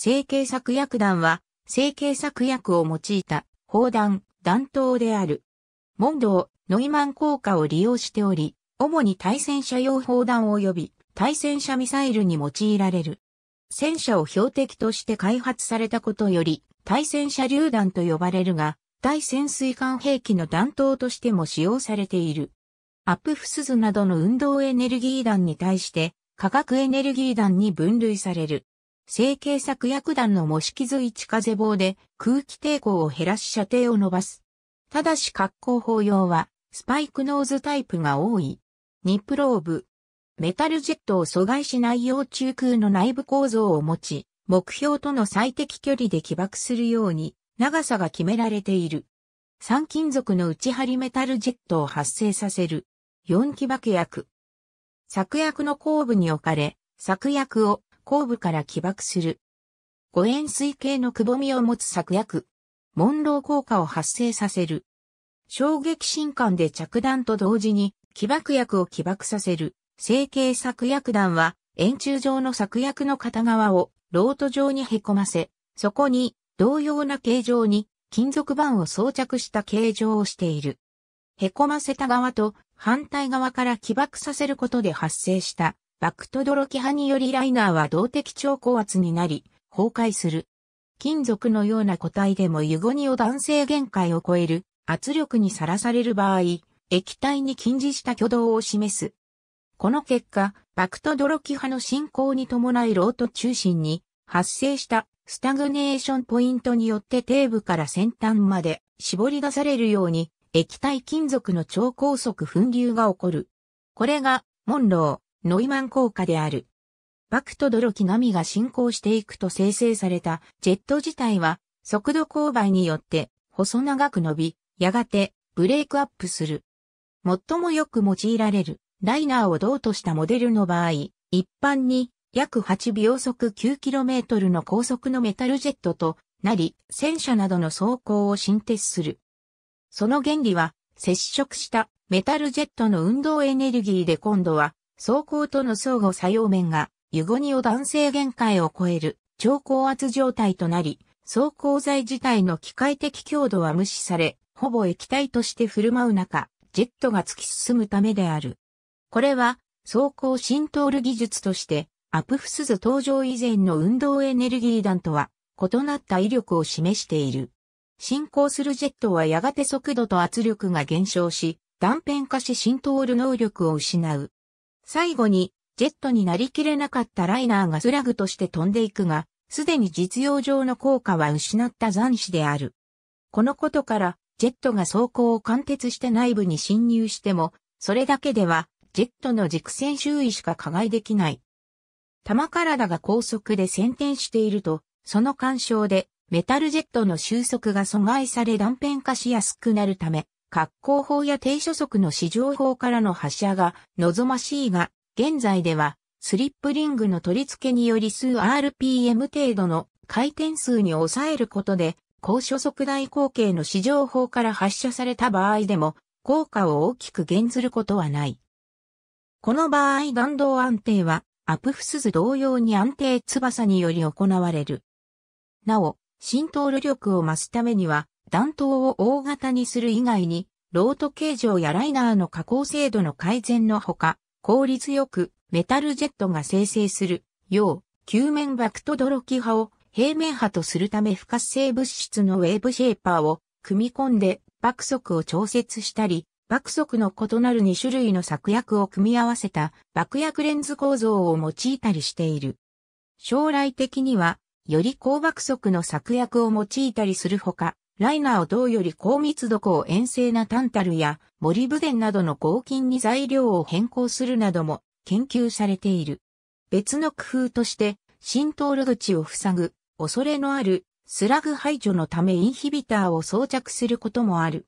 成形策薬弾は、成形策薬を用いた砲弾、弾頭である。問答、ノイマン効果を利用しており、主に対戦車用砲弾及び対戦車ミサイルに用いられる。戦車を標的として開発されたことより、対戦車榴弾と呼ばれるが、対潜水艦兵器の弾頭としても使用されている。アップフスズなどの運動エネルギー弾に対して、化学エネルギー弾に分類される。成形作薬団の模式髄一風棒で空気抵抗を減らし射程を伸ばす。ただし格好法用はスパイクノーズタイプが多い。ニプローブ。メタルジェットを阻害しないよ中空の内部構造を持ち、目標との最適距離で起爆するように長さが決められている。三金属の内張りメタルジェットを発生させる。四起爆薬。作薬の後部に置かれ、作薬を後部から起爆する。五円錐形のくぼみを持つ策略。モンロー効果を発生させる。衝撃進間で着弾と同時に起爆薬を起爆させる。成形策略弾は円柱状の策略の片側をロート状に凹ませ、そこに同様な形状に金属板を装着した形状をしている。凹ませた側と反対側から起爆させることで発生したバクトドロキ派によりライナーは動的超高圧になり、崩壊する。金属のような固体でもユゴニを弾性限界を超える圧力にさらされる場合、液体に禁じした挙動を示す。この結果、バクトドロキ派の進行に伴いロート中心に発生したスタグネーションポイントによって底部から先端まで絞り出されるように液体金属の超高速噴流が起こる。これがモンロー。ノイマン効果である。バクとドロキのみが進行していくと生成されたジェット自体は速度勾配によって細長く伸び、やがてブレイクアップする。最もよく用いられるライナーを銅としたモデルの場合、一般に約8秒速 9km の高速のメタルジェットとなり、戦車などの走行を進鉄する。その原理は接触したメタルジェットの運動エネルギーで今度は装甲との相互作用面が、ユゴニオ断性限界を超える超高圧状態となり、装甲材自体の機械的強度は無視され、ほぼ液体として振る舞う中、ジェットが突き進むためである。これは、走行浸透る技術として、アプフスズ登場以前の運動エネルギー弾とは異なった威力を示している。進行するジェットはやがて速度と圧力が減少し、断片化し浸透る能力を失う。最後に、ジェットになりきれなかったライナーがスラグとして飛んでいくが、すでに実用上の効果は失った残死である。このことから、ジェットが走行を貫徹して内部に侵入しても、それだけでは、ジェットの軸線周囲しか加害できない。玉体が高速で先転していると、その干渉で、メタルジェットの収束が阻害され断片化しやすくなるため、格好法や低所速の市場法からの発射が望ましいが、現在ではスリップリングの取り付けにより数 RPM 程度の回転数に抑えることで、高所速大口径の市場法から発射された場合でも、効果を大きく減ずることはない。この場合弾道安定は、アプフスズ同様に安定翼により行われる。なお、浸透力を増すためには、弾頭を大型にする以外に、ロート形状やライナーの加工精度の改善のほか、効率よくメタルジェットが生成するよう、球面爆と泥キ波を平面波とするため不活性物質のウェーブシェーパーを組み込んで爆速を調節したり、爆速の異なる2種類の策薬を組み合わせた爆薬レンズ構造を用いたりしている。将来的には、より高爆速の策薬を用いたりするほか、ライナーを同より高密度高遠征なタンタルや森ブデンなどの合金に材料を変更するなども研究されている。別の工夫として、浸透路口を塞ぐ、恐れのあるスラグ排除のためインヒビターを装着することもある。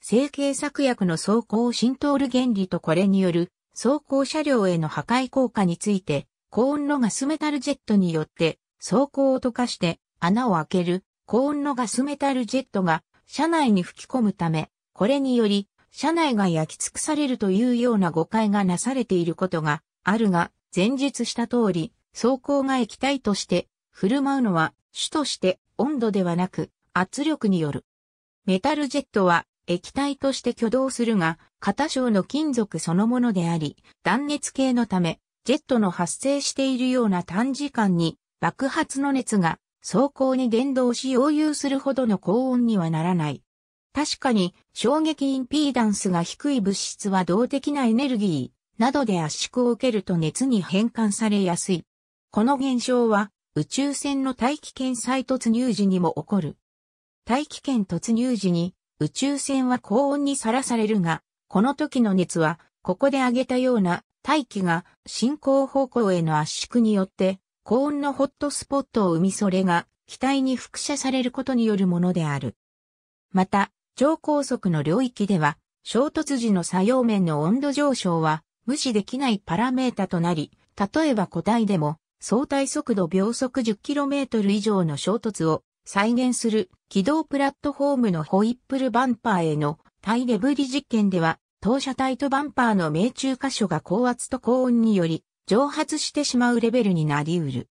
成形策薬の走行浸透る原理とこれによる走行車両への破壊効果について、高温のガスメタルジェットによって走行を溶かして穴を開ける高温のガスメタルジェットが車内に吹き込むため、これにより、車内が焼き尽くされるというような誤解がなされていることがあるが、前述した通り、走行が液体として振る舞うのは主として温度ではなく圧力による。メタルジェットは液体として挙動するが、片章の金属そのものであり、断熱系のため、ジェットの発生しているような短時間に爆発の熱が走行に電動し溶融するほどの高温にはならない。確かに衝撃インピーダンスが低い物質は動的なエネルギーなどで圧縮を受けると熱に変換されやすい。この現象は宇宙船の大気圏再突入時にも起こる。大気圏突入時に宇宙船は高温にさらされるが、この時の熱はここで挙げたような大気が進行方向への圧縮によって高温のホットスポットを生みそれが機体に複写されることによるものである。また、超高速の領域では、衝突時の作用面の温度上昇は無視できないパラメータとなり、例えば固体でも相対速度秒速 10km 以上の衝突を再現する軌道プラットフォームのホイップルバンパーへの対レブリ実験では、当社体とバンパーの命中箇所が高圧と高温により蒸発してしまうレベルになりうる。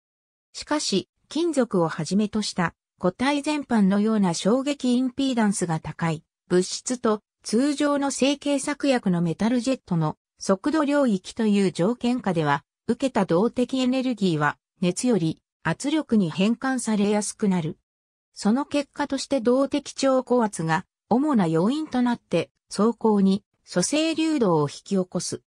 しかし、金属をはじめとした固体全般のような衝撃インピーダンスが高い物質と通常の成形作薬のメタルジェットの速度領域という条件下では、受けた動的エネルギーは熱より圧力に変換されやすくなる。その結果として動的超高圧が主な要因となって走行に蘇生流動を引き起こす。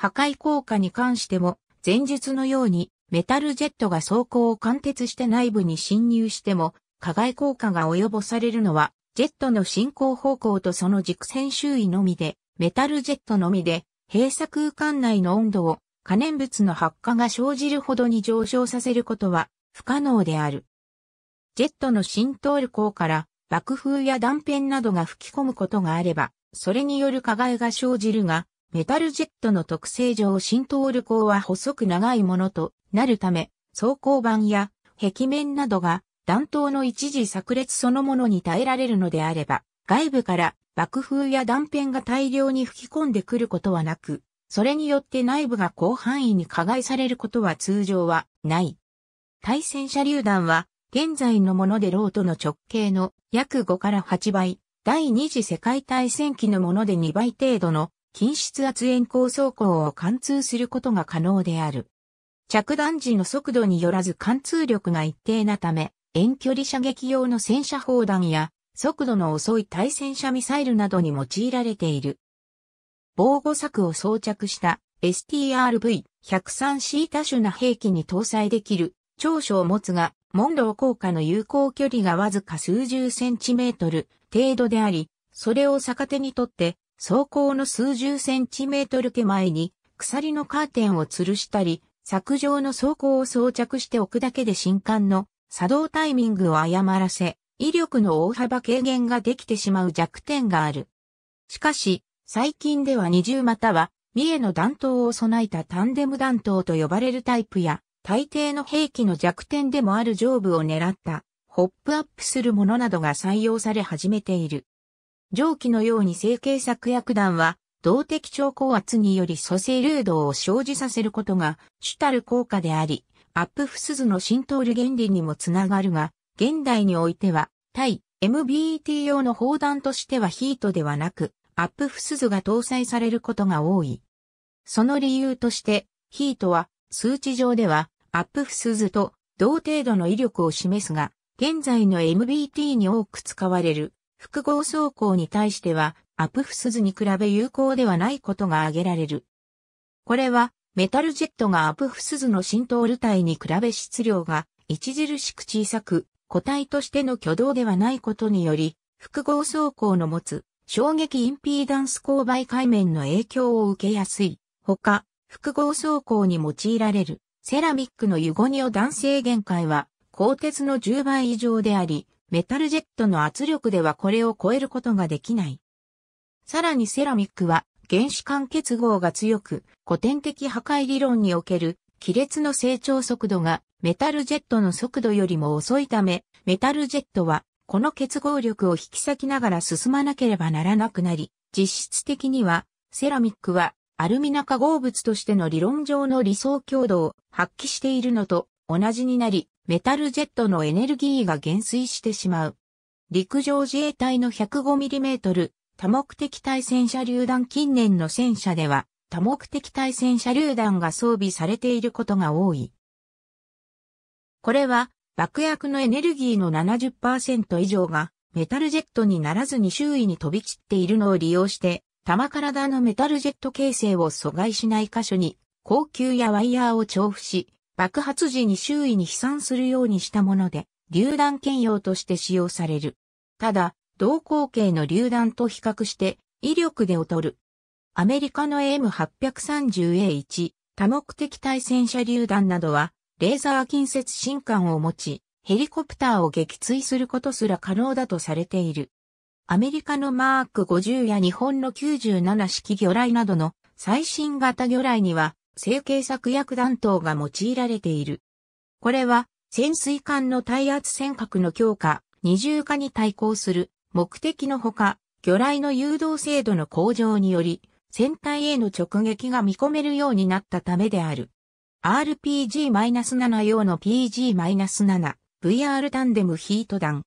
破壊効果に関しても、前述のようにメタルジェットが装甲を貫徹して内部に侵入しても、加害効果が及ぼされるのは、ジェットの進行方向とその軸線周囲のみで、メタルジェットのみで、閉鎖空間内の温度を可燃物の発火が生じるほどに上昇させることは不可能である。ジェットの浸透効から爆風や断片などが吹き込むことがあれば、それによる加害が生じるが、メタルジェットの特性上浸透力鋼は細く長いものとなるため、装甲板や壁面などが弾頭の一時炸裂そのものに耐えられるのであれば、外部から爆風や断片が大量に吹き込んでくることはなく、それによって内部が広範囲に加害されることは通常はない。対戦車榴弾は現在のものでロートの直径の約5から8倍、第二次世界大戦期のもので2倍程度の近質圧延鋼走行を貫通することが可能である。着弾時の速度によらず貫通力が一定なため、遠距離射撃用の戦車砲弾や速度の遅い対戦車ミサイルなどに用いられている。防護柵を装着した STRV-103C 多種な兵器に搭載できる長所を持つが、モンロー効果の有効距離がわずか数十センチメートル程度であり、それを逆手にとって走行の数十センチメートル手前に鎖のカーテンを吊るしたり、削状の走行を装着しておくだけで新刊の作動タイミングを誤らせ、威力の大幅軽減ができてしまう弱点がある。しかし、最近では二重または、三重の弾頭を備えたタンデム弾頭と呼ばれるタイプや、大抵の兵器の弱点でもある上部を狙った、ホップアップするものなどが採用され始めている。上記のように成形作薬弾は、動的超高圧により蘇生流動を生じさせることが主たる効果であり、アップフスズの浸透る原理にもつながるが、現代においては、対 MBET 用の砲弾としてはヒートではなく、アップフスズが搭載されることが多い。その理由として、ヒートは数値上ではアップフスズと同程度の威力を示すが、現在の MBT に多く使われる複合走行に対しては、アプフスズに比べ有効ではないことが挙げられる。これは、メタルジェットがアプフスズの浸透ル体に比べ質量が著しく小さく、個体としての挙動ではないことにより、複合走行の持つ衝撃インピーダンス勾配界面の影響を受けやすい。ほか、複合走行に用いられるセラミックのユゴニオ弾性限界は鋼鉄の10倍以上であり、メタルジェットの圧力ではこれを超えることができない。さらにセラミックは原子間結合が強く、古典的破壊理論における亀裂の成長速度がメタルジェットの速度よりも遅いため、メタルジェットはこの結合力を引き裂きながら進まなければならなくなり、実質的にはセラミックはアルミナ化合物としての理論上の理想強度を発揮しているのと同じになり、メタルジェットのエネルギーが減衰してしまう。陸上自衛隊の 105mm 多目的対戦車榴弾近年の戦車では多目的対戦車榴弾が装備されていることが多い。これは爆薬のエネルギーの70%以上がメタルジェットにならずに周囲に飛び散っているのを利用して弾体のメタルジェット形成を阻害しない箇所に高級やワイヤーを調布し爆発時に周囲に飛散するようにしたもので、榴弾兼用として使用される。ただ、同口径の榴弾と比較して、威力で劣る。アメリカの AM830A1、多目的対戦車榴弾などは、レーザー近接進管を持ち、ヘリコプターを撃墜することすら可能だとされている。アメリカのマーク50や日本の97式魚雷などの最新型魚雷には成形策薬弾頭が用いられている。これは、潜水艦の耐圧尖閣の強化、二重化に対抗する目的のほか、魚雷の誘導精度の向上により、船体への直撃が見込めるようになったためである。RPG-7 用の PG-7、VR タンデムヒート弾。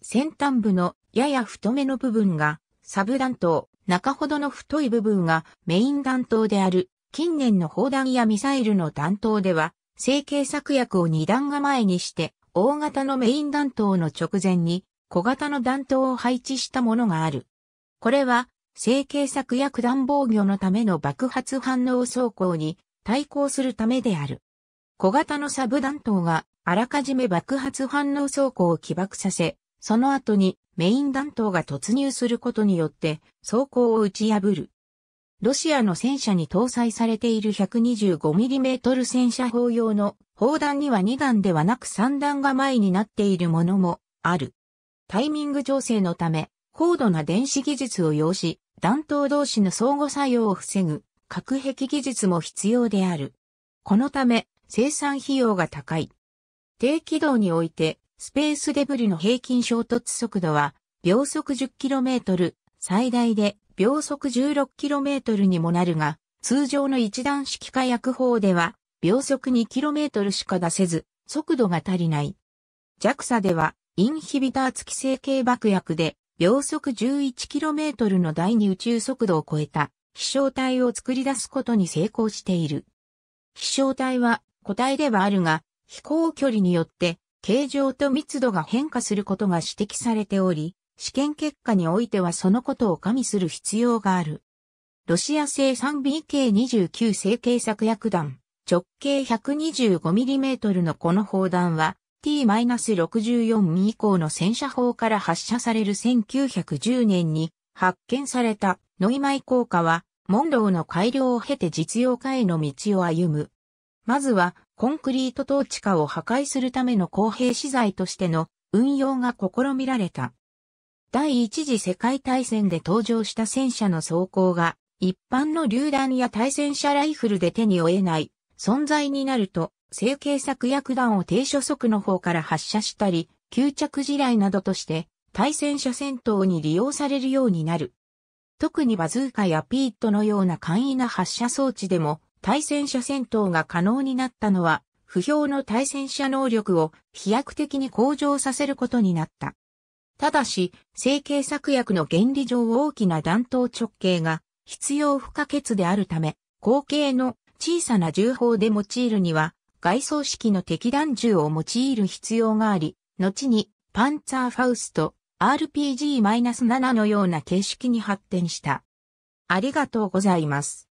先端部のやや太めの部分がサブ弾頭、中ほどの太い部分がメイン弾頭である近年の砲弾やミサイルの弾頭では、成形策薬を2段構えにして、大型のメイン弾頭の直前に、小型の弾頭を配置したものがある。これは、成形策薬弾防御のための爆発反応走行に対抗するためである。小型のサブ弾頭があらかじめ爆発反応走行を起爆させ、その後にメイン弾頭が突入することによって走行を打ち破る。ロシアの戦車に搭載されている 125mm 戦車砲用の砲弾には2段ではなく3段が前になっているものもある。タイミング調整のため、高度な電子技術を要し、弾頭同士の相互作用を防ぐ核壁技術も必要である。このため、生産費用が高い。低軌道において、スペースデブリの平均衝突速度は、秒速 10km、最大で秒速 16km にもなるが、通常の一段式火薬砲では、秒速 2km しか出せず、速度が足りない。JAXA では、インヒビター付き成形爆薬で、秒速 11km の第二宇宙速度を超えた、飛翔体を作り出すことに成功している。飛翔体は、個体ではあるが、飛行距離によって、形状と密度が変化することが指摘されており、試験結果においてはそのことを加味する必要がある。ロシア製 3BK29 成形作薬弾、直径 125mm のこの砲弾は、T-64 ミ以降の戦車砲から発射される1910年に発見されたノイマイ効果は、モンローの改良を経て実用化への道を歩む。まずは、コンクリート統治下を破壊するための公平資材としての運用が試みられた。第一次世界大戦で登場した戦車の装甲が、一般の榴弾や対戦車ライフルで手に負えない存在になると、成形策薬弾を低所速の方から発射したり、吸着地雷などとして対戦車戦闘に利用されるようになる。特にバズーカやピートのような簡易な発射装置でも対戦車戦闘が可能になったのは、不評の対戦車能力を飛躍的に向上させることになった。ただし、成形作薬の原理上大きな弾頭直径が必要不可欠であるため、後継の小さな銃砲で用いるには、外装式の敵弾銃を用いる必要があり、後にパンツァーファウスト RPG-7 のような形式に発展した。ありがとうございます。